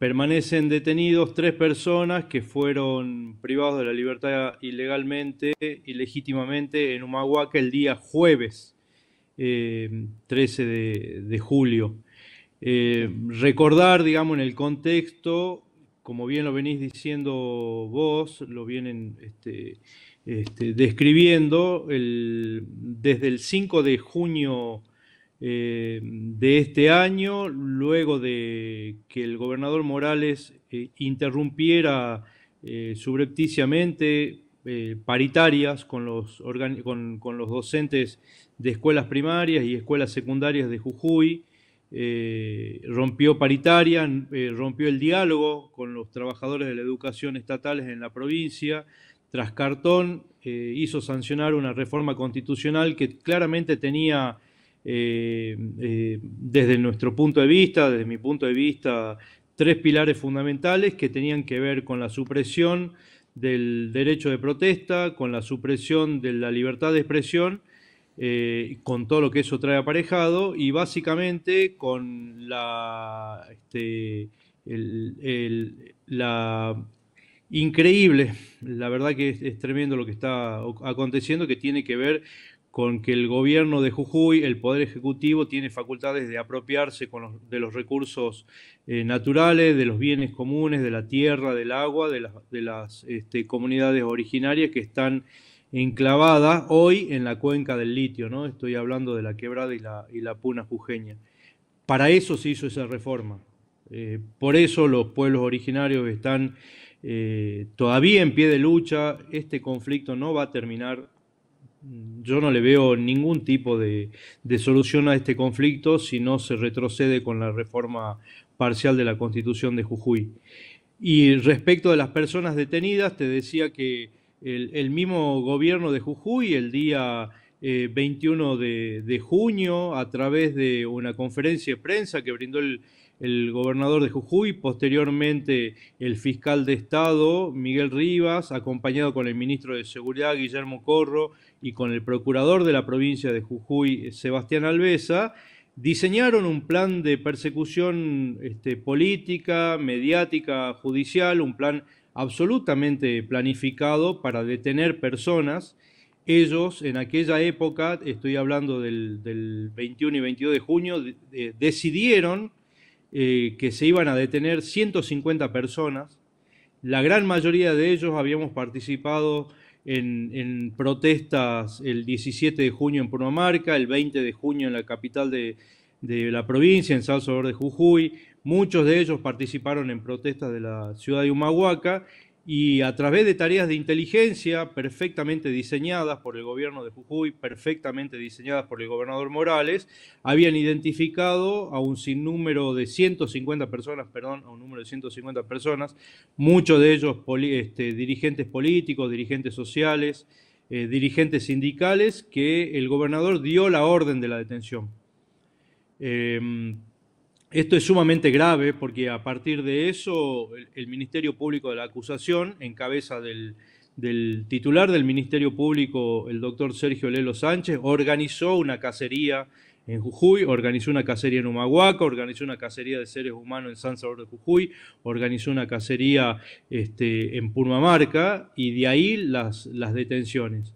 permanecen detenidos tres personas que fueron privados de la libertad ilegalmente, y legítimamente en Humahuaca el día jueves 13 eh, de, julio. Eh, recordar, digamos, en el contexto, como bien lo venís diciendo vos, lo vienen este, este, describiendo, desde el 5 de junio eh, de este año, luego de que el gobernador Morales eh, interrumpiera eh, subrepticiamente paritarias con los, los, docentes de escuelas primarias y escuelas secundarias de Jujuy, rompió paritaria, rompió el diálogo con los trabajadores de la educación estatales en la provincia, tras Cartón hizo sancionar una reforma constitucional que claramente tenía eh, eh, desde nuestro punto de vista, desde mi punto de vista, tres pilares fundamentales que tenían que ver con la supresión del derecho de protesta, con la supresión de la libertad de expresión, eh, con todo lo que eso trae aparejado y básicamente con la, este, increíble, la verdad que es, es, tremendo lo que está aconteciendo, que tiene que ver con que el gobierno de Jujuy, el Poder Ejecutivo, tiene facultades de apropiarse de los recursos eh, naturales, de los bienes comunes, de la tierra, del agua, de, las este, comunidades originarias que están enclavadas hoy en la cuenca del litio, ¿no? Estoy hablando de la quebrada y la, puna jujeña. Para eso se hizo esa reforma. Eh, por eso los pueblos originarios están eh, todavía en pie de lucha. Este conflicto no va a terminar Mm, yo no le veo ningún tipo de, solución a este conflicto si no se retrocede con la reforma parcial de la constitución de Jujuy. Y respecto de las personas detenidas, te decía que el, el mismo gobierno de Jujuy, el día 21 eh, de, junio a través de una conferencia de prensa que brindó el, gobernador de Jujuy, posteriormente el fiscal de Estado, Miguel Rivas, acompañado con el ministro de Seguridad, Guillermo Corro, y con el procurador de la provincia de Jujuy, eh, Sebastián Alvesa, diseñaron un plan de persecución este, política, mediática, judicial, un plan absolutamente planificado para detener personas ellos en aquella época, estoy hablando del, 21 y 22 de junio, decidieron eh, que se iban a detener 150 personas. La gran mayoría de ellos habíamos participado en, protestas el 17 de junio en Punamarca, el 20 de junio en la capital de, la provincia, en Salvador de Jujuy. Muchos de ellos participaron en protestas de la ciudad de Humahuaca y a través de tareas de inteligencia perfectamente diseñadas por el gobierno de Jujuy, perfectamente diseñadas por el gobernador Morales, habían identificado a un sinnúmero de 150 personas, perdón, a un número de 150 personas, muchos de ellos este, dirigentes políticos, dirigentes sociales, eh, dirigentes sindicales, que el gobernador dio la orden de la detención. Em, esto es sumamente grave porque a partir de eso el, Ministerio Público de la Acusación, en cabeza del, titular del Ministerio Público, el doctor Sergio Lelo Sánchez, organizó una cacería en Jujuy, organizó una cacería en Humahuaca, organizó una cacería de seres humanos en San Salvador de Jujuy, organizó una cacería este, en Purmamarca y de ahí las, las detenciones.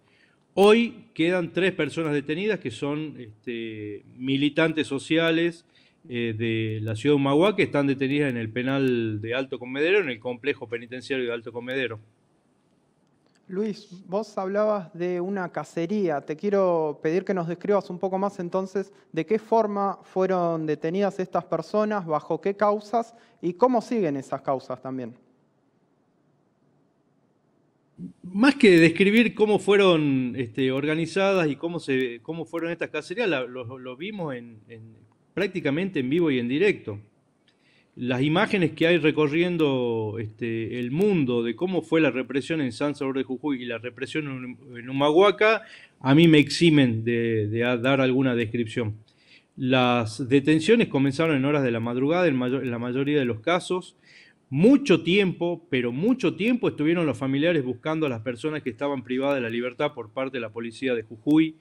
Hoy quedan tres personas detenidas que son este, militantes sociales, eh, de la ciudad de que están detenidas en el penal de Alto Comedero, en el complejo penitenciario de Alto Comedero. Luis, vos hablabas de una cacería. Te quiero pedir que nos describas un poco más entonces de qué forma fueron detenidas estas personas, bajo qué causas y cómo siguen esas causas también. Más que describir cómo fueron este, organizadas y cómo, se, cómo fueron estas cacerías, lo, vimos en, prácticamente en vivo y en directo. Las imágenes que hay recorriendo este, el mundo de cómo fue la represión en San Salvador de Jujuy y la represión en Humahuaca, a mí me eximen de, dar alguna descripción. Las detenciones comenzaron en horas de la madrugada en la mayoría de los casos. Mucho tiempo, pero mucho tiempo estuvieron los familiares buscando a las personas que estaban privadas de la libertad por parte de la policía de Jujuy.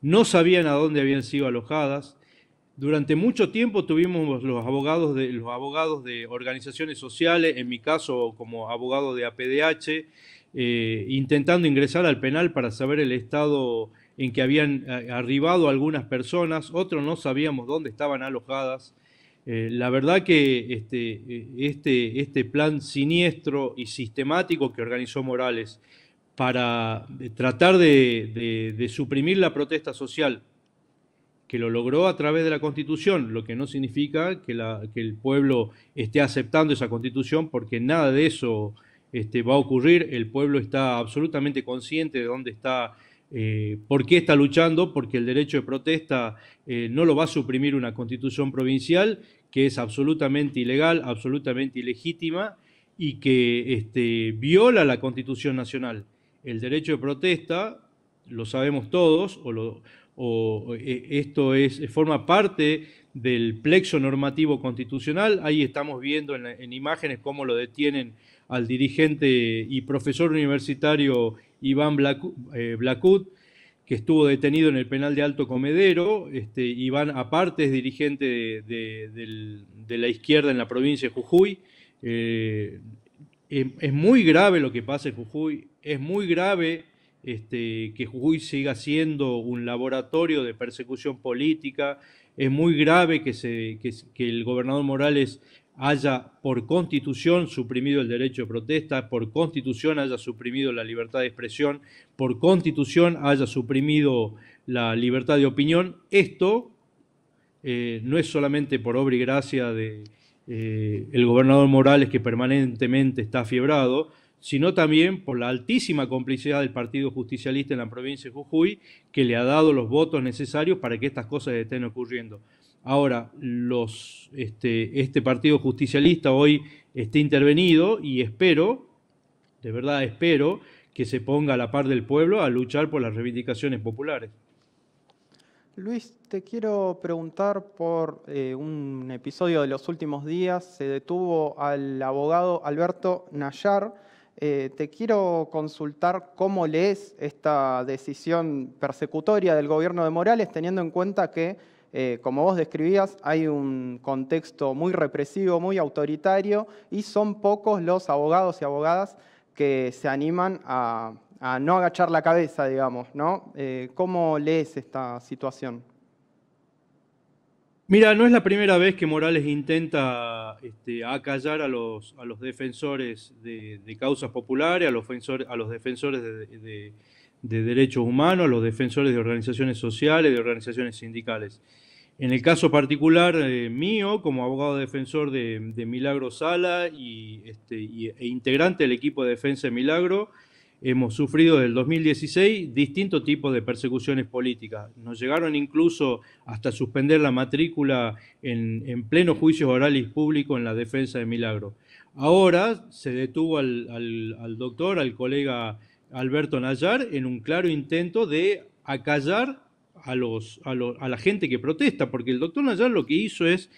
No sabían a dónde habían sido alojadas. Durante mucho tiempo tuvimos los abogados de organizaciones sociales, en mi caso como abogado de APDH, eh, intentando ingresar al penal para saber el estado en que habían eh, arribado algunas personas, otros no sabíamos dónde estaban alojadas. Eh, la verdad que este, este, este, plan siniestro y sistemático que organizó Morales para tratar de suprimir la protesta social que lo logró a través de la Constitución, lo que no significa que, la, que el pueblo esté aceptando esa Constitución, porque nada de eso este, va a ocurrir. El pueblo está absolutamente consciente de dónde está, eh, por qué está luchando, porque el derecho de protesta eh, no lo va a suprimir una Constitución provincial, que es absolutamente ilegal, absolutamente ilegítima y que este, viola la Constitución Nacional. El derecho de protesta, lo sabemos todos, o lo, o e, esto es, forma parte del plexo normativo constitucional. Ahí estamos viendo en, imágenes cómo lo detienen al dirigente y profesor universitario Iván eh, Blacut, que estuvo detenido en el penal de Alto Comedero. Este, Iván, aparte, es dirigente de, la izquierda en la provincia de Jujuy. Eh, es muy grave lo que pasa en Jujuy, es muy grave este, que Jujuy siga siendo un laboratorio de persecución política. Es muy grave que, el gobernador Morales haya por constitución suprimido el derecho de protesta, por constitución haya suprimido la libertad de expresión, por constitución haya suprimido la libertad de opinión. Esto eh, no es solamente por obra y gracia del eh, gobernador Morales que permanentemente está fiebrado, sino también por la altísima complicidad del Partido Justicialista en la provincia de Jujuy, que le ha dado los votos necesarios para que estas cosas estén ocurriendo. Ahora, este, este, Partido Justicialista hoy esté intervenido y espero, de verdad espero, que se ponga a la par del pueblo a luchar por las reivindicaciones populares. Luis, te quiero preguntar por eh, un episodio de los últimos días. Se detuvo al abogado Alberto Nayar eh, te quiero consultar cómo lees esta decisión persecutoria del gobierno de Morales, teniendo en cuenta que, eh, como vos describías, hay un contexto muy represivo, muy autoritario, y son pocos los abogados y abogadas que se animan a, no agachar la cabeza, digamos, eh, ¿Cómo lees esta situación? Mira, no es la primera vez que Morales intenta este, acallar a los, defensores de, causas populares, a los, defensores de, derechos humanos, a los defensores de organizaciones sociales, de organizaciones sindicales. En el caso particular eh, mío, como abogado defensor de, Milagro Sala este, y, e integrante del equipo de defensa de Milagro, hemos sufrido desde el 2016 distintos tipos de persecuciones políticas. Nos llegaron incluso hasta suspender la matrícula en, pleno juicio oral y público en la defensa de Milagro. Ahora se detuvo al, doctor, al colega Alberto Nayar, en un claro intento de acallar a, los, la gente que protesta, porque el doctor Nayar lo que hizo es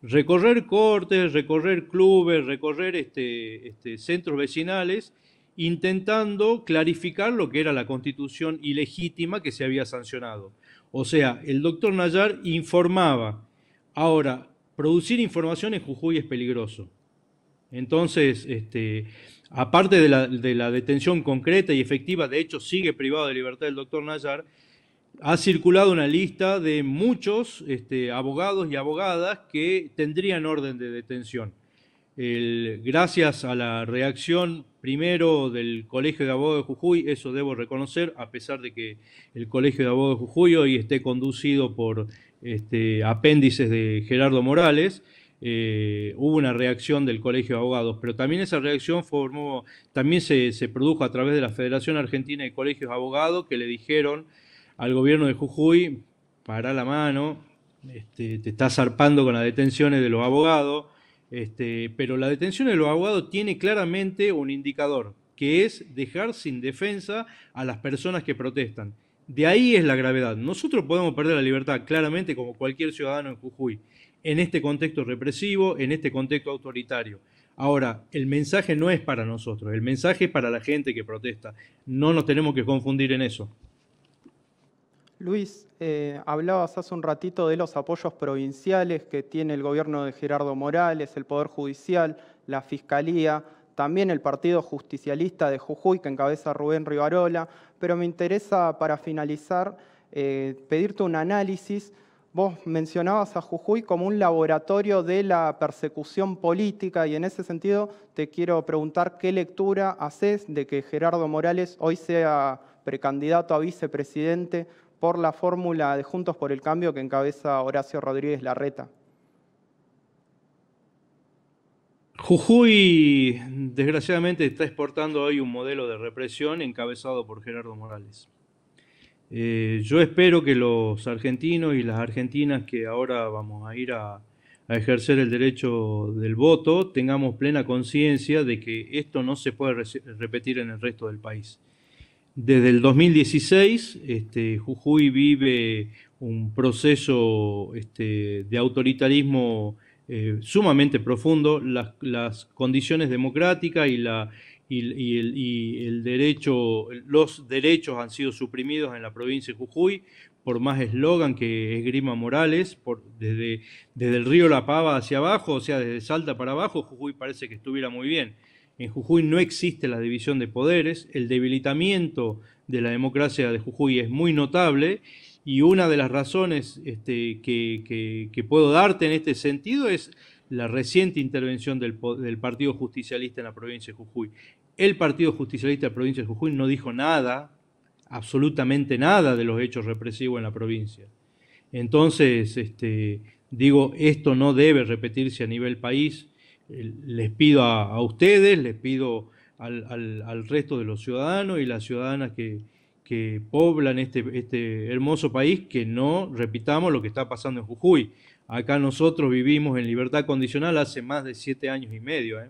recorrer cortes, recorrer clubes, recorrer este, este centros vecinales intentando clarificar lo que era la constitución ilegítima que se había sancionado. O sea, el doctor Nayar informaba. Ahora, producir información en Jujuy es peligroso. Entonces, este, aparte de la, detención concreta y efectiva, de hecho sigue privado de libertad el doctor Nayar, ha circulado una lista de muchos este, abogados y abogadas que tendrían orden de detención gracias a la reacción primero del Colegio de Abogados de Jujuy, eso debo reconocer, a pesar de que el Colegio de Abogados de Jujuy hoy esté conducido por este, apéndices de Gerardo Morales, eh, hubo una reacción del Colegio de Abogados, pero también esa reacción formó, también se, produjo a través de la Federación Argentina de Colegios de Abogados, que le dijeron al gobierno de Jujuy, para la mano, este, te está zarpando con las detenciones de los abogados, este, pero la detención de los abogados tiene claramente un indicador, que es dejar sin defensa a las personas que protestan. De ahí es la gravedad. Nosotros podemos perder la libertad, claramente, como cualquier ciudadano en Jujuy, en este contexto represivo, en este contexto autoritario. Ahora, el mensaje no es para nosotros, el mensaje es para la gente que protesta. No nos tenemos que confundir en eso. Luis, eh, hablabas hace un ratito de los apoyos provinciales que tiene el gobierno de Gerardo Morales, el Poder Judicial, la Fiscalía, también el Partido Justicialista de Jujuy que encabeza Rubén Rivarola, pero me interesa para finalizar eh, pedirte un análisis. Vos mencionabas a Jujuy como un laboratorio de la persecución política y en ese sentido te quiero preguntar qué lectura haces de que Gerardo Morales hoy sea precandidato a vicepresidente por la fórmula de Juntos por el Cambio que encabeza Horacio Rodríguez Larreta. Jujuy, desgraciadamente, está exportando hoy un modelo de represión encabezado por Gerardo Morales. Eh, yo espero que los argentinos y las argentinas que ahora vamos a ir a ejercer el derecho del voto tengamos plena conciencia de que esto no se puede repetir en el resto del país. Desde el 2016, este, Jujuy vive un proceso este, de autoritarismo eh, sumamente profundo. Las, condiciones democráticas y, el, derecho, los derechos han sido suprimidos en la provincia de Jujuy por más eslogan que es Grima Morales, desde el río La Pava hacia abajo, o sea, desde Salta para abajo, Jujuy parece que estuviera muy bien. En Jujuy no existe la división de poderes, el debilitamiento de la democracia de Jujuy es muy notable y una de las razones este, que, puedo darte en este sentido es la reciente intervención del, Partido Justicialista en la provincia de Jujuy. El Partido Justicialista de la provincia de Jujuy no dijo nada, absolutamente nada de los hechos represivos en la provincia. Entonces, este, digo, esto no debe repetirse a nivel país les pido a, ustedes, les pido al, al, resto de los ciudadanos y las ciudadanas que, poblan este, este hermoso país que no repitamos lo que está pasando en Jujuy. Acá nosotros vivimos en libertad condicional hace más de siete años y medio. ¿eh?